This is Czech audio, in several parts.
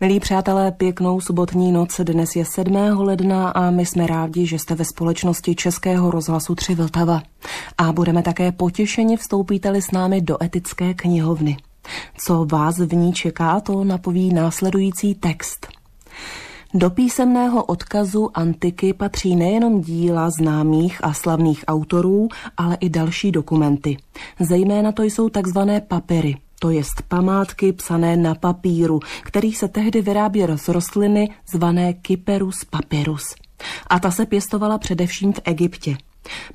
Milí přátelé, pěknou sobotní noc. Dnes je 7. ledna a my jsme rádi, že jste ve společnosti Českého rozhlasu 3 Vltava. A budeme také potěšeni vstoupíte-li s námi do etické knihovny. Co vás v ní čeká, to napoví následující text. Do písemného odkazu antiky patří nejenom díla známých a slavných autorů, ale i další dokumenty. Zejména to jsou takzvané papery – to jest památky psané na papíru, který se tehdy vyráběl z rostliny zvané Kyperus papyrus. A ta se pěstovala především v Egyptě.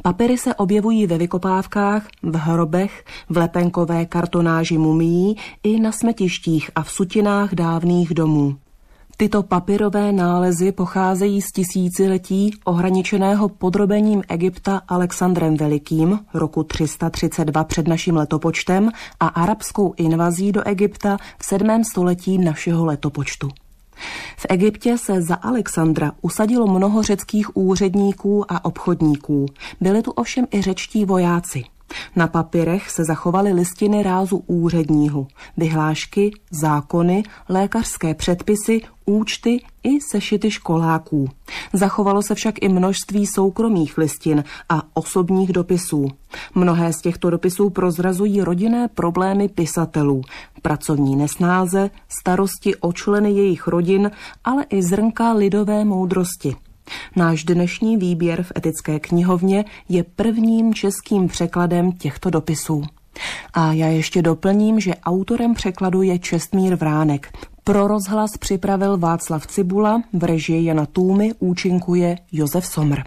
Papíry se objevují ve vykopávkách, v hrobech, v lepenkové kartonáži mumí i na smetištích a v sutinách dávných domů. Tyto papírové nálezy pocházejí z tisíciletí ohraničeného podrobením Egypta Alexandrem Velikým roku 332 před naším letopočtem a arabskou invazí do Egypta v 7. století našeho letopočtu. V Egyptě se za Alexandra usadilo mnoho řeckých úředníků a obchodníků. Byli tu ovšem i řečtí vojáci – na papirech se zachovaly listiny rázu úředního, vyhlášky, zákony, lékařské předpisy, účty i sešity školáků. Zachovalo se však i množství soukromých listin a osobních dopisů. Mnohé z těchto dopisů prozrazují rodinné problémy pisatelů, pracovní nesnáze, starosti o členy jejich rodin, ale i zrnka lidové moudrosti. Náš dnešní výběr v etické knihovně je prvním českým překladem těchto dopisů. A já ještě doplním, že autorem překladu je Čestmír Vránek. Pro rozhlas připravil Václav Cibula, v režii Jana Tůmy účinkuje Josef Somr.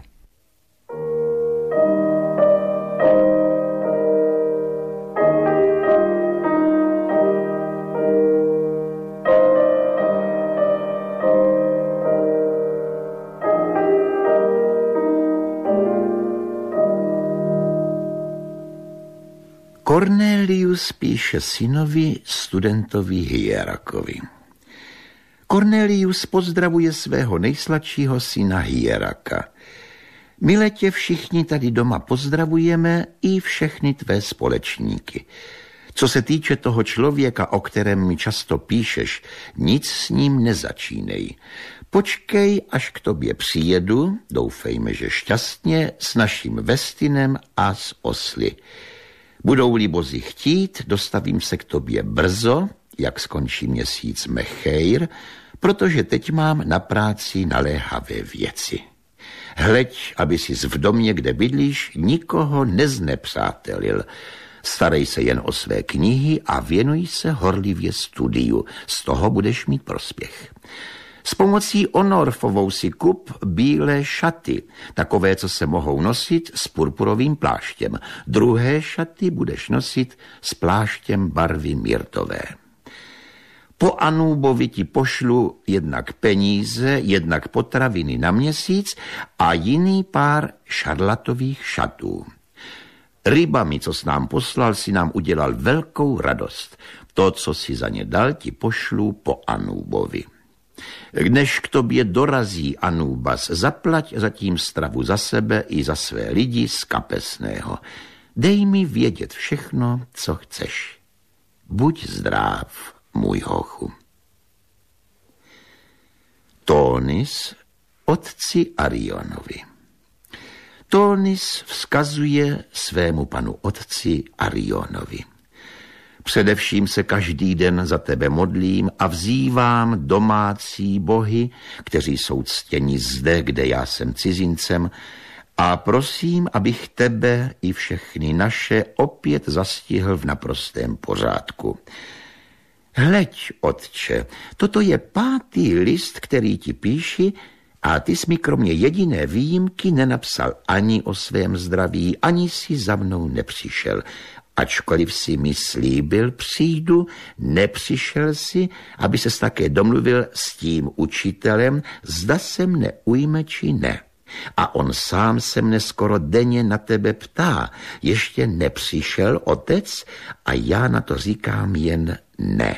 Cornelius píše synovi, studentovi Hierakovi. Cornelius pozdravuje svého nejsladšího syna Hieraka. Milé tě všichni tady doma pozdravujeme i všechny tvé společníky. Co se týče toho člověka, o kterém mi často píšeš, nic s ním nezačínej. Počkej, až k tobě přijedu, doufejme, že šťastně, s naším vestinem a s osly. Budou-li bozy chtít, dostavím se k tobě brzo, jak skončí měsíc Mechejr, protože teď mám na práci naléhavé věci. Hleď, aby si v domě, kde bydlíš, nikoho neznepřátelil. Starej se jen o své knihy a věnuj se horlivě studiu. Z toho budeš mít prospěch. S pomocí onorfovou si kup bílé šaty, takové, co se mohou nosit s purpurovým pláštěm. Druhé šaty budeš nosit s pláštěm barvy mírtové. Po Anubovi ti pošlu jednak peníze, jednak potraviny na měsíc a jiný pár šarlatových šatů. Rybami, co s nám poslal, si nám udělal velkou radost. To, co si za ně dal, ti pošlu po Anubovi. Než k tobě dorazí Anubas, zaplať zatím stravu za sebe i za své lidi z kapesného. Dej mi vědět všechno, co chceš. Buď zdrav, můj hochu. Tónis otci Arionovi. Tónis vzkazuje svému panu otci Arionovi. Především se každý den za tebe modlím a vzývám domácí bohy, kteří jsou ctěni zde, kde já jsem cizincem, a prosím, abych tebe i všechny naše opět zastihl v naprostém pořádku. Hleď, otče, toto je pátý list, který ti píši, a ty jsi mi kromě jediné výjimky nenapsal ani o svém zdraví, ani si za mnou nepřišel. Ačkoliv si mi slíbil, přijdu, nepřišel si, aby ses také domluvil s tím učitelem, zda se mne ujme či ne. A on sám se mne skoro denně na tebe ptá, ještě nepřišel otec a já na to říkám jen ne.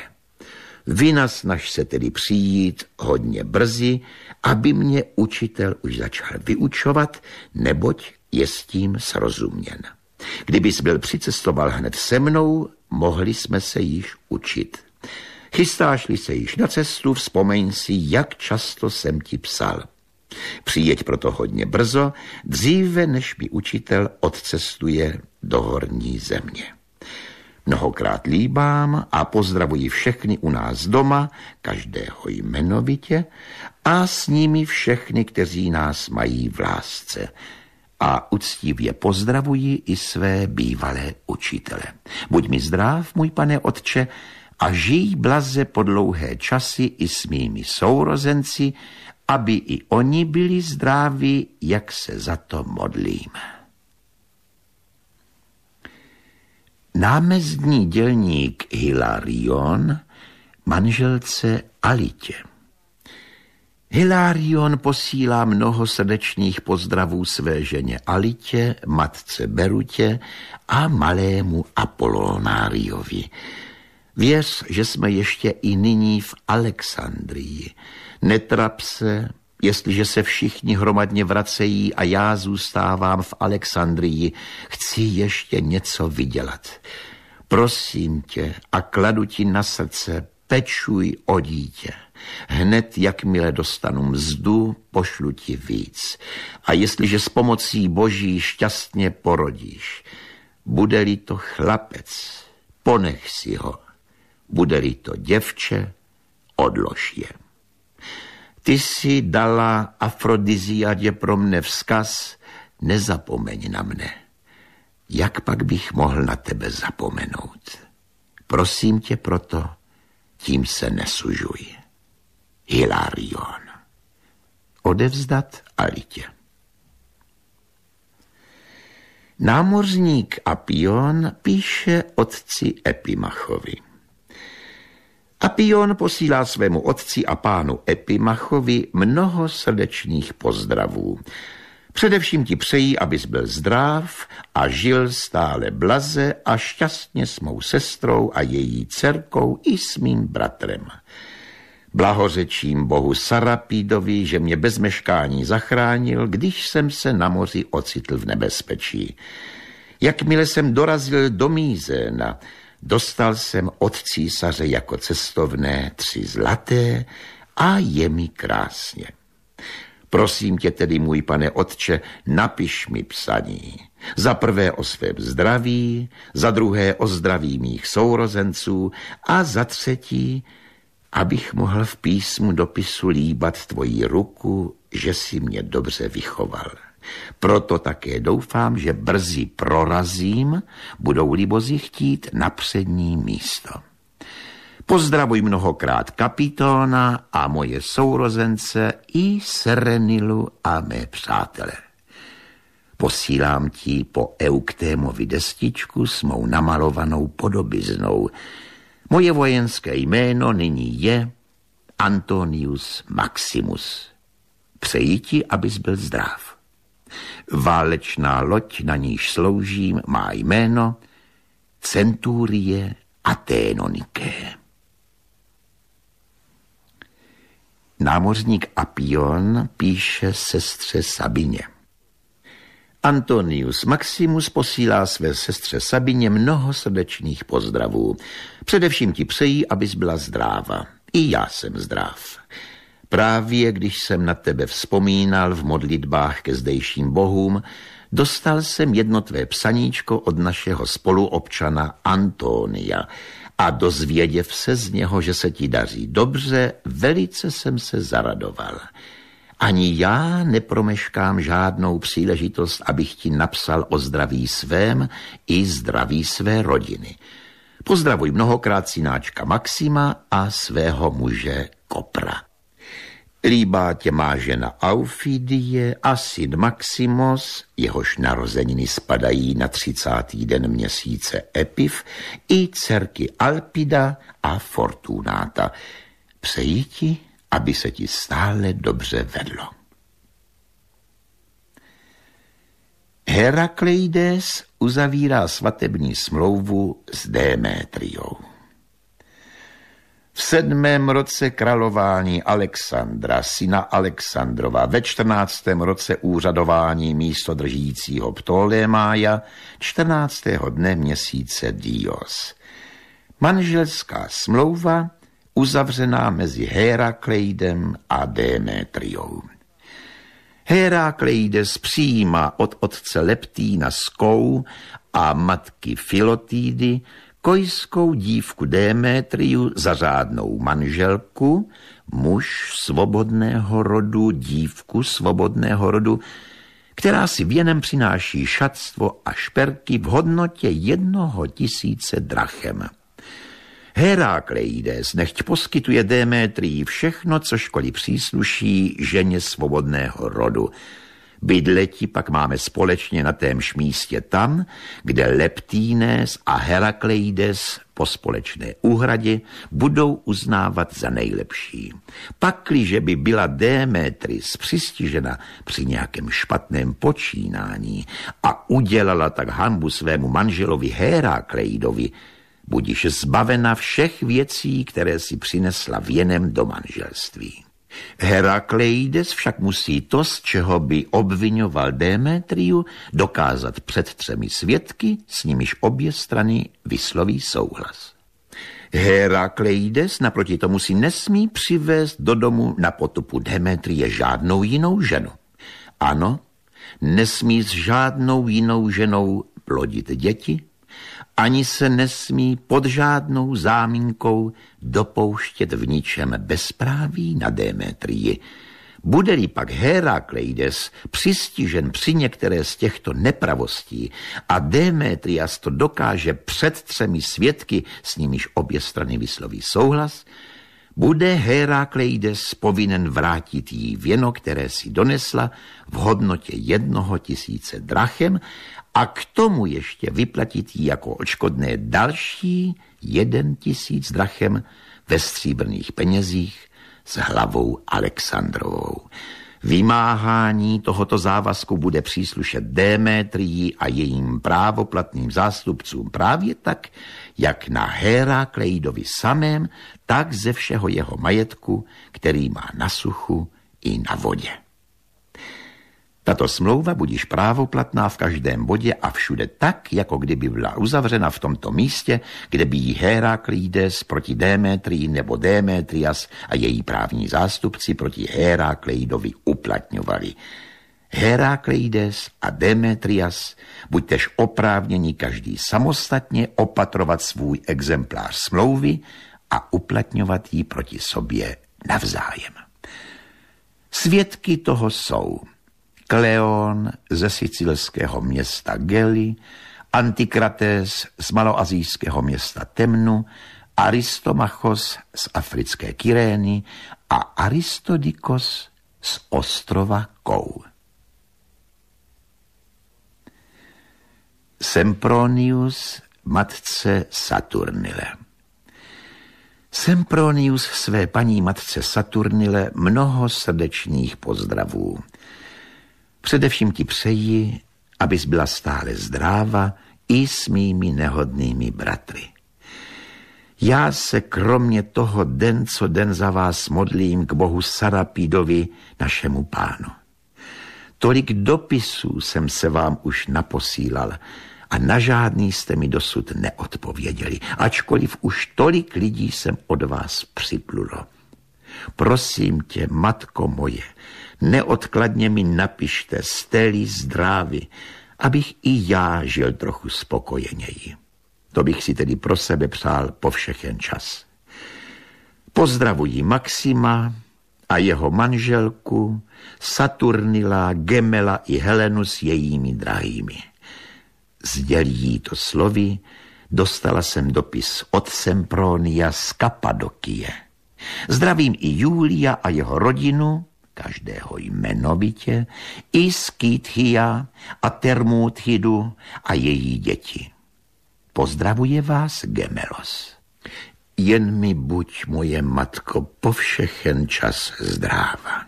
Vina snaž se tedy přijít hodně brzy, aby mě učitel už začal vyučovat, neboť je s tím srozuměn. Kdybys byl přicestoval hned se mnou, mohli jsme se již učit. Chystáš-li se již na cestu, vzpomeň si, jak často jsem ti psal. Přijeď proto hodně brzo, dříve než mi učitel odcestuje do horní země. Mnohokrát líbám a pozdravuji všechny u nás doma, každého jmenovitě, a s nimi všechny, kteří nás mají v lásce a uctivě pozdravuji i své bývalé učitele. Buď mi zdrav, můj pane otče, a žij blaze po dlouhé časy i s mými sourozenci, aby i oni byli zdraví, jak se za to modlím. Námezdní dělník Hilarion manželce Alitě. Hilarion posílá mnoho srdečných pozdravů své ženě Alitě, matce Berutě a malému Apolonáriovi. Věř, že jsme ještě i nyní v Alexandrii. Netrap se, jestliže se všichni hromadně vracejí a já zůstávám v Alexandrii. Chci ještě něco vydělat. Prosím tě a kladu ti na srdce, pečuj o dítě. Hned, jakmile dostanu mzdu, pošlu ti víc. A jestliže s pomocí boží šťastně porodíš, bude-li to chlapec, ponech si ho. Bude-li to děvče, odlož je. Ty jsi dala Afrodiziadě pro mne vzkaz, nezapomeň na mne. Jak pak bych mohl na tebe zapomenout? Prosím tě proto, tím se nesužuj. Hilarion. Odevzdat Alitě. Námořník Apion píše otci Epimachovi. Apion posílá svému otci a pánu Epimachovi mnoho srdečných pozdravů Především ti přeji, abys byl zdrav a žil stále blaze a šťastně s mou sestrou a její dcerkou i s mým bratrem. Blahořečím bohu Sarapídovi, že mě bez meškání zachránil, když jsem se na moři ocitl v nebezpečí. Jakmile jsem dorazil do Mízena, dostal jsem od císaře jako cestovné tři zlaté a je mi krásně. Prosím tě tedy, můj pane otče, napiš mi psaní. Za prvé o svém zdraví, za druhé o zdraví mých sourozenců a za třetí, abych mohl v písmu dopisu líbat tvoji ruku, že si mě dobře vychoval. Proto také doufám, že brzy prorazím, budou libozi chtít na přední místo. Pozdravuj mnohokrát kapitóna a moje sourozence i Serenilu a mé přátelé. Posílám ti po Euktémovi destičku s mou namalovanou podobiznou. Moje vojenské jméno nyní je Antonius Maximus. Přeji ti, abys byl zdrav. Válečná loď, na níž sloužím, má jméno Centurie Atenoniké. Námořník Apion píše sestře Sabině. Antonius Maximus posílá své sestře Sabině mnoho srdečných pozdravů. Především ti přejí, abys byla zdráva. I já jsem zdrav. Právě když jsem na tebe vzpomínal v modlitbách ke zdejším bohům, dostal jsem jedno tvé psaníčko od našeho spoluobčana Antonia a dozvěděv se z něho, že se ti daří dobře, velice jsem se zaradoval. Ani já nepromeškám žádnou příležitost, abych ti napsal o zdraví svém i zdraví své rodiny. Pozdravuj mnohokrát synáčka Maxima a svého muže Kopra tě má žena Aufidie a syn Maximus, jehož narozeniny spadají na 30. den měsíce Epif, i dcerky Alpida a Fortunáta. Přeji ti, aby se ti stále dobře vedlo. Herakleides uzavírá svatební smlouvu s Demetriou sedmém roce králování Alexandra, syna Alexandrova, ve čtrnáctém roce úřadování místo držícího Ptolémája, čtrnáctého dne měsíce Dios. Manželská smlouva uzavřená mezi Herakleidem a Demetriou. Herakleides přijímá od otce Leptína Skou a matky Filotídy kojskou dívku Démétriu za řádnou manželku, muž svobodného rodu, dívku svobodného rodu, která si věnem přináší šatstvo a šperky v hodnotě jednoho tisíce drachem. Heráklejdes nechť poskytuje Démétrii všechno, co školy přísluší ženě svobodného rodu, Bydleti pak máme společně na témž místě tam, kde Leptínes a Herakleides po společné úhradě budou uznávat za nejlepší. Pakliže by byla Démetris přistižena při nějakém špatném počínání a udělala tak hanbu svému manželovi Herakleidovi, budiš zbavena všech věcí, které si přinesla věnem do manželství. Herakleides však musí to, z čeho by obvinoval Demetriu, dokázat před třemi svědky, s nimiž obě strany vysloví souhlas. Herakleides naproti tomu si nesmí přivést do domu na potupu Demetrie žádnou jinou ženu. Ano, nesmí s žádnou jinou ženou plodit děti, ani se nesmí pod žádnou záminkou dopouštět v ničem bezpráví na Demetrii. Bude-li pak Herakleides přistižen při některé z těchto nepravostí a Demetrias to dokáže před třemi svědky, s nimiž obě strany vysloví souhlas, bude Herakleides povinen vrátit jí věno, které si donesla v hodnotě jednoho tisíce drachem a k tomu ještě vyplatit jí jako očkodné další jeden tisíc drachem ve stříbrných penězích s hlavou Alexandrovou. Vymáhání tohoto závazku bude příslušet Demetrii a jejím právoplatným zástupcům právě tak, jak na Hérakleidovi samém, tak ze všeho jeho majetku, který má na suchu i na vodě. Tato smlouva budíš právoplatná v každém bodě a všude tak, jako kdyby byla uzavřena v tomto místě, kde by jí Heraklides proti Démetrii nebo Démetrias a její právní zástupci proti Herakleidovi uplatňovali. Herakleides a Demetrias, buďtež oprávněni každý samostatně opatrovat svůj exemplář smlouvy a uplatňovat ji proti sobě navzájem. Svědky toho jsou Kleon ze sicilského města Geli, Antikrates z maloazijského města Temnu, Aristomachos z africké Kyrény a Aristodikos z ostrova Kou. Sempronius matce Saturnile. Sempronius své paní matce Saturnile mnoho srdečných pozdravů. Především ti přeji, abys byla stále zdráva i s mými nehodnými bratry. Já se kromě toho den co den za vás modlím k bohu Sarapidovi, našemu pánu. Tolik dopisů jsem se vám už naposílal a na žádný jste mi dosud neodpověděli, ačkoliv už tolik lidí jsem od vás připlulo. Prosím tě, matko moje, neodkladně mi napište stelí zdrávy, abych i já žil trochu spokojeněji. To bych si tedy pro sebe přál po všechen čas. Pozdravuji Maxima, a jeho manželku, Saturnila, Gemela i Helenu s jejími drahými. Sdělí jí to slovy, dostala jsem dopis od Sempronia z Kapadokie. Zdravím i Julia a jeho rodinu, každého jmenovitě, i Skýthia a Termúthidu a její děti. Pozdravuje vás Gemelos jen mi buď, moje matko, po všechen čas zdráva.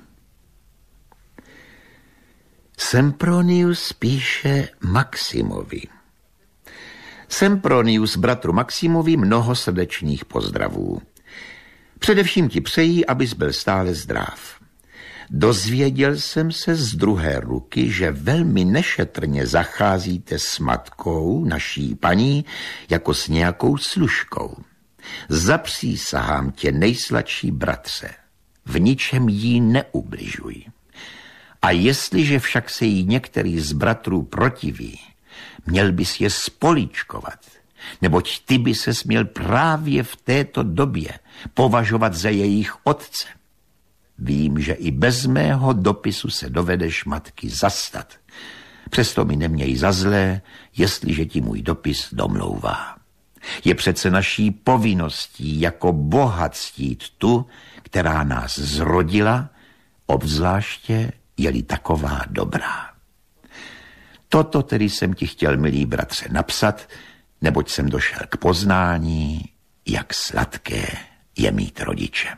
Sempronius píše Maximovi. Sempronius bratru Maximovi mnoho srdečních pozdravů. Především ti přeji, abys byl stále zdrav. Dozvěděl jsem se z druhé ruky, že velmi nešetrně zacházíte s matkou, naší paní, jako s nějakou služkou. Zapřísahám tě, nejsladší bratře, v ničem jí neubližuj. A jestliže však se jí některý z bratrů protiví, měl bys je spoličkovat, neboť ty by se směl právě v této době považovat za jejich otce. Vím, že i bez mého dopisu se dovedeš matky zastat. Přesto mi neměj za zlé, jestliže ti můj dopis domlouvá. Je přece naší povinností jako Boha ctít tu, která nás zrodila, obzvláště je-li taková dobrá. Toto tedy jsem ti chtěl, milý bratře, napsat, neboť jsem došel k poznání, jak sladké je mít rodiče.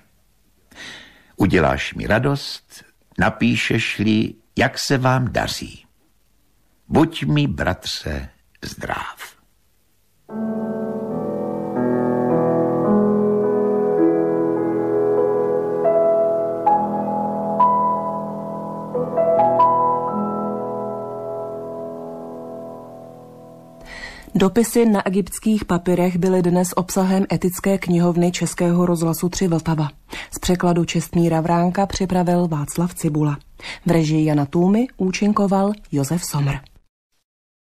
Uděláš mi radost, napíšeš-li, jak se vám daří. Buď mi, bratře, zdráv. Dopisy na egyptských papirech byly dnes obsahem etické knihovny Českého rozhlasu 3 Vltava. Z překladu Čestmíra Vránka připravil Václav Cibula. V režii Jana Tůmy účinkoval Josef Somr.